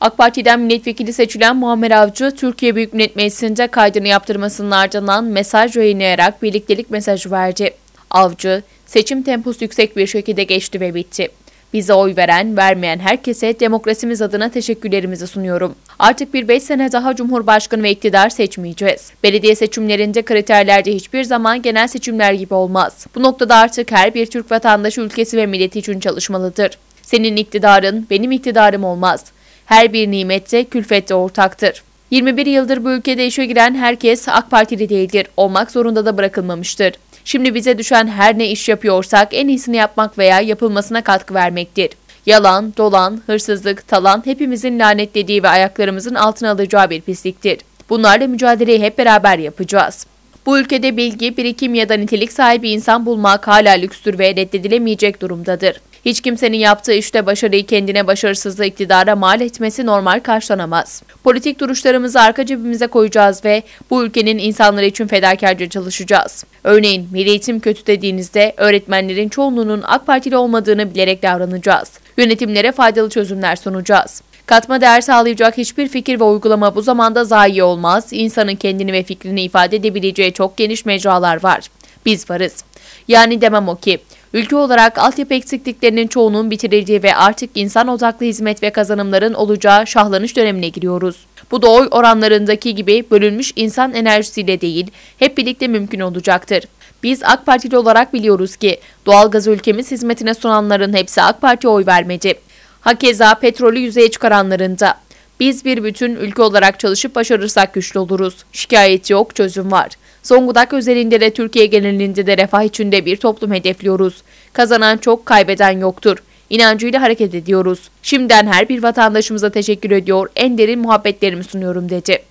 AK Parti'den milletvekili seçilen Muammer Avcı, Türkiye Büyük Millet Meclisi'nde kaydını yaptırmasının ardından mesaj yayınlayarak birliktelik mesajı verdi. Avcı, seçim temposu yüksek bir şekilde geçti ve bitti. Bize oy veren, vermeyen herkese demokrasimiz adına teşekkürlerimizi sunuyorum. Artık bir beş sene daha Cumhurbaşkanı ve iktidar seçmeyeceğiz. Belediye seçimlerinde kriterlerde hiçbir zaman genel seçimler gibi olmaz. Bu noktada artık her bir Türk vatandaşı ülkesi ve milleti için çalışmalıdır. Senin iktidarın benim iktidarım olmaz. Her bir nimette külfette ortaktır. 21 yıldır bu ülkede işe giren herkes AK Partili değildir. Olmak zorunda da bırakılmamıştır. Şimdi bize düşen her ne iş yapıyorsak en iyisini yapmak veya yapılmasına katkı vermektir. Yalan, dolan, hırsızlık, talan hepimizin lanetlediği ve ayaklarımızın altına alacağı bir pisliktir. Bunlarla mücadeleyi hep beraber yapacağız. Bu ülkede bilgi, birikim ya da nitelik sahibi insan bulmak hala lükstür ve reddedilemeyecek durumdadır. Hiç kimsenin yaptığı işte başarıyı kendine başarısızlığı iktidara mal etmesi normal karşılanamaz. Politik duruşlarımızı arka cebimize koyacağız ve bu ülkenin insanları için fedakarca çalışacağız. Örneğin milli eğitim kötü dediğinizde öğretmenlerin çoğunluğunun AK Partili olmadığını bilerek davranacağız. Yönetimlere faydalı çözümler sunacağız. Katma değer sağlayacak hiçbir fikir ve uygulama bu zamanda zayi olmaz. İnsanın kendini ve fikrini ifade edebileceği çok geniş mecralar var. Biz varız. Yani demem o ki, ülke olarak altyapı eksikliklerinin çoğunun bitirildiği ve artık insan odaklı hizmet ve kazanımların olacağı şahlanış dönemine giriyoruz. Bu da oy oranlarındaki gibi bölünmüş insan enerjisiyle değil, hep birlikte mümkün olacaktır. Biz AK Partili olarak biliyoruz ki doğalgaz ülkemiz hizmetine sunanların hepsi AK Parti'ye oy vermedi. Hakeza petrolü yüzeye çıkaranlarında. Biz bir bütün ülke olarak çalışıp başarırsak güçlü oluruz. Şikayet yok, çözüm var. Zonguldak özelinde de Türkiye genelinde de refah içinde bir toplum hedefliyoruz. Kazanan çok, kaybeden yoktur. İnancıyla hareket ediyoruz. Şimdiden her bir vatandaşımıza teşekkür ediyor, en derin muhabbetlerimi sunuyorum dedi.